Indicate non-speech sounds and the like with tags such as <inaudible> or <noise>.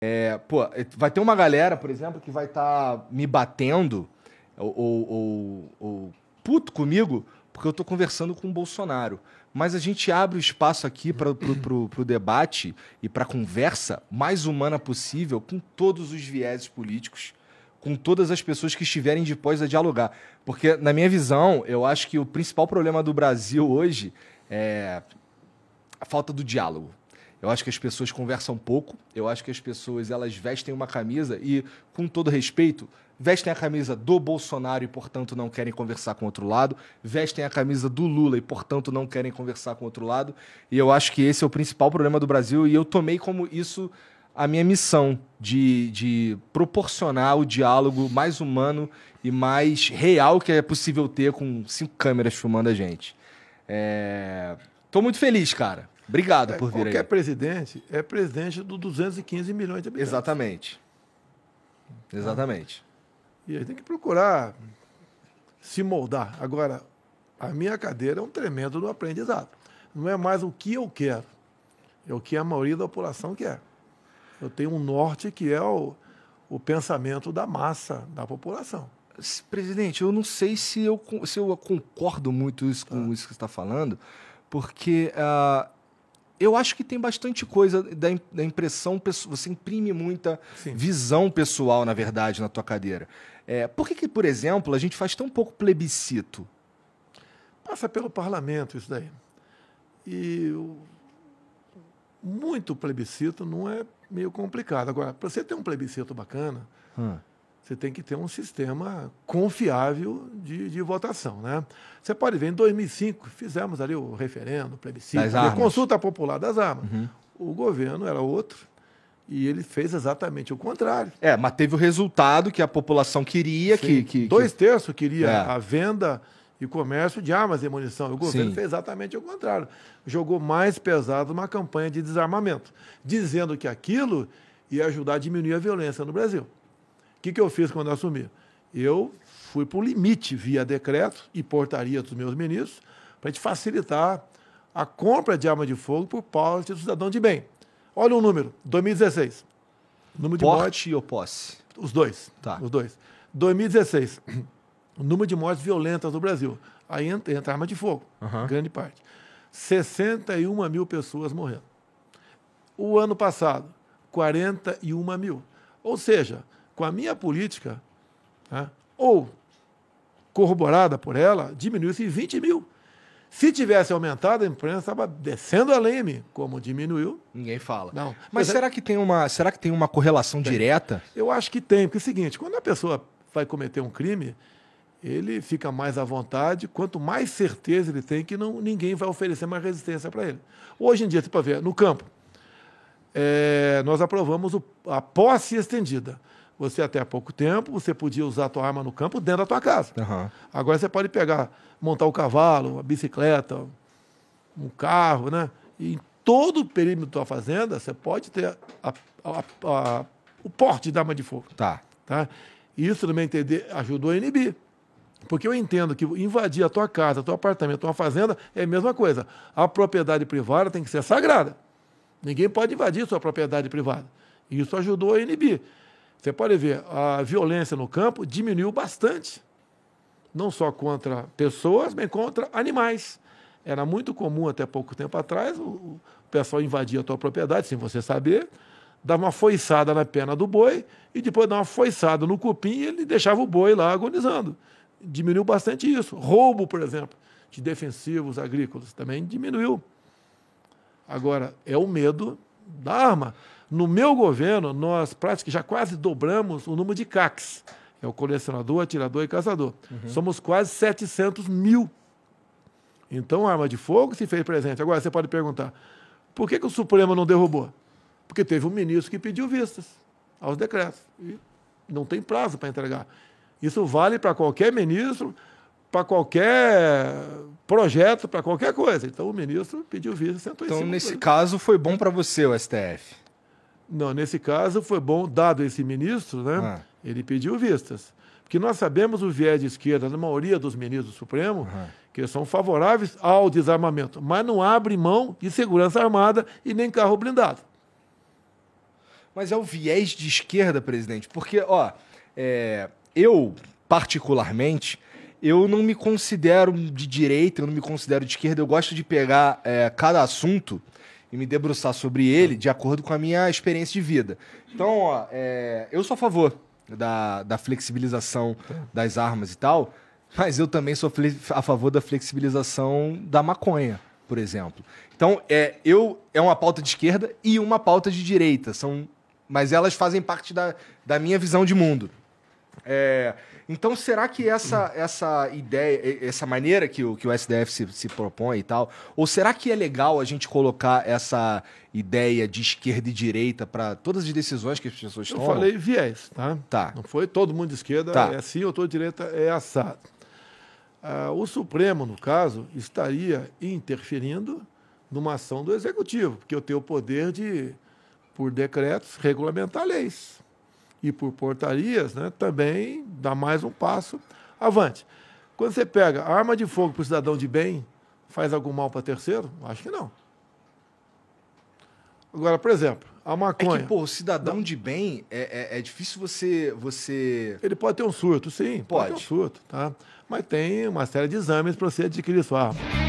É, pô, é, vai ter uma galera, por exemplo, que vai estar tá me batendo ou, ou, ou, puto comigo porque eu estou conversando com o Bolsonaro. Mas a gente abre o espaço aqui para o debate e para a conversa mais humana possível com todos os vieses políticos, com todas as pessoas que estiverem de pós a dialogar. Porque, na minha visão, eu acho que o principal problema do Brasil hoje é a falta do diálogo. Eu acho que as pessoas conversam pouco, eu acho que as pessoas elas vestem uma camisa e, com todo respeito, vestem a camisa do Bolsonaro e, portanto, não querem conversar com o outro lado, vestem a camisa do Lula e, portanto, não querem conversar com o outro lado. E eu acho que esse é o principal problema do Brasil e eu tomei como isso a minha missão de, de proporcionar o diálogo mais humano e mais real que é possível ter com cinco câmeras filmando a gente. É... Tô muito feliz, cara. Obrigado é, por vir Qualquer aí. presidente é presidente dos 215 milhões de habitantes. Exatamente. Exatamente. E aí tem que procurar se moldar. Agora, a minha cadeira é um tremendo do aprendizado. Não é mais o que eu quero, é o que a maioria da população quer. Eu tenho um norte que é o, o pensamento da massa, da população. Presidente, eu não sei se eu, se eu concordo muito isso com tá. isso que você está falando, porque uh, eu acho que tem bastante coisa da, da impressão, você imprime muita Sim. visão pessoal, na verdade, na tua cadeira. É, por que, que, por exemplo, a gente faz tão pouco plebiscito? Passa pelo parlamento isso daí. E muito plebiscito não é meio complicado. Agora, para você ter um plebiscito bacana, hum você tem que ter um sistema confiável de, de votação. Né? Você pode ver, em 2005, fizemos ali o referendo, o plebiscito, a consulta popular das armas. Uhum. O governo era outro, e ele fez exatamente o contrário. É, mas teve o resultado que a população queria. Sim. Que, que Dois terços queria é. a venda e comércio de armas e munição. O governo Sim. fez exatamente o contrário. Jogou mais pesado uma campanha de desarmamento, dizendo que aquilo ia ajudar a diminuir a violência no Brasil. O que, que eu fiz quando eu assumi? Eu fui para o limite via decreto e portaria dos meus ministros para gente facilitar a compra de arma de fogo por parte do cidadão de bem. Olha o um número, 2016. Número de Porte morte, ou posse? Os dois. Tá. Os dois. 2016. O <clears throat> número de mortes violentas no Brasil. Aí entra, entra arma de fogo, uhum. grande parte. 61 mil pessoas morrendo. O ano passado, 41 mil. Ou seja, com a minha política, né, ou corroborada por ela, diminuiu-se em 20 mil. Se tivesse aumentado, a imprensa estava descendo a leme, como diminuiu. Ninguém fala. Não. Mas, Mas será, é... que tem uma, será que tem uma correlação tem. direta? Eu acho que tem, porque é o seguinte, quando a pessoa vai cometer um crime, ele fica mais à vontade, quanto mais certeza ele tem que não, ninguém vai oferecer mais resistência para ele. Hoje em dia, você pode ver, no campo, é, nós aprovamos o, a posse estendida. Você até há pouco tempo, você podia usar a tua arma no campo dentro da tua casa. Uhum. Agora você pode pegar, montar o um cavalo, a bicicleta, um carro, né? E em todo o perímetro da tua fazenda, você pode ter a, a, a, o porte da arma de fogo. Tá. tá? Isso, no meu entender, ajudou a inibir. Porque eu entendo que invadir a tua casa, teu apartamento, tua fazenda é a mesma coisa. A propriedade privada tem que ser sagrada. Ninguém pode invadir sua propriedade privada. Isso ajudou a inibir. Você pode ver, a violência no campo diminuiu bastante. Não só contra pessoas, mas contra animais. Era muito comum até pouco tempo atrás, o pessoal invadia a tua propriedade sem você saber, dava uma foiçada na perna do boi e depois dava uma foiçada no cupim e ele deixava o boi lá agonizando. Diminuiu bastante isso. Roubo, por exemplo, de defensivos agrícolas também diminuiu. Agora, é o medo da arma. No meu governo, nós praticamente já quase dobramos o número de CACs. É o colecionador, atirador e caçador. Uhum. Somos quase 700 mil. Então, arma de fogo se fez presente. Agora, você pode perguntar, por que, que o Supremo não derrubou? Porque teve um ministro que pediu vistas aos decretos. E não tem prazo para entregar. Isso vale para qualquer ministro, para qualquer projeto, para qualquer coisa. Então o ministro pediu vista, sentou então, em cima. Então, nesse caso, foi bom para você o STF. Não, nesse caso foi bom, dado esse ministro, né? Ah. Ele pediu vistas. Porque nós sabemos o viés de esquerda, na maioria dos ministros do Supremo, uhum. que são favoráveis ao desarmamento, mas não abre mão de segurança armada e nem carro blindado. Mas é o viés de esquerda, presidente, porque, ó, é, eu, particularmente, eu não me considero de direita, eu não me considero de esquerda, eu gosto de pegar é, cada assunto e me debruçar sobre ele de acordo com a minha experiência de vida. Então, ó, é, eu sou a favor da, da flexibilização das armas e tal, mas eu também sou a favor da flexibilização da maconha, por exemplo. Então, é, eu, é uma pauta de esquerda e uma pauta de direita, são, mas elas fazem parte da, da minha visão de mundo. É, então, será que essa, essa ideia, essa maneira que o, que o SDF se, se propõe e tal, ou será que é legal a gente colocar essa ideia de esquerda e direita para todas as decisões que as pessoas tomam? Eu falei viés, tá? tá? Não foi todo mundo de esquerda tá. é assim ou todo direita é assado. Ah, o Supremo, no caso, estaria interferindo numa ação do Executivo, porque eu tenho o poder de, por decretos, regulamentar leis e por portarias, né, também dá mais um passo avante. Quando você pega arma de fogo para o cidadão de bem, faz algum mal para terceiro? Acho que não. Agora, por exemplo, a maconha. É que, pô, cidadão não. de bem, é, é, é, difícil você, você. Ele pode ter um surto, sim. Pode. pode ter um surto, tá? Mas tem uma série de exames para você adquirir sua arma.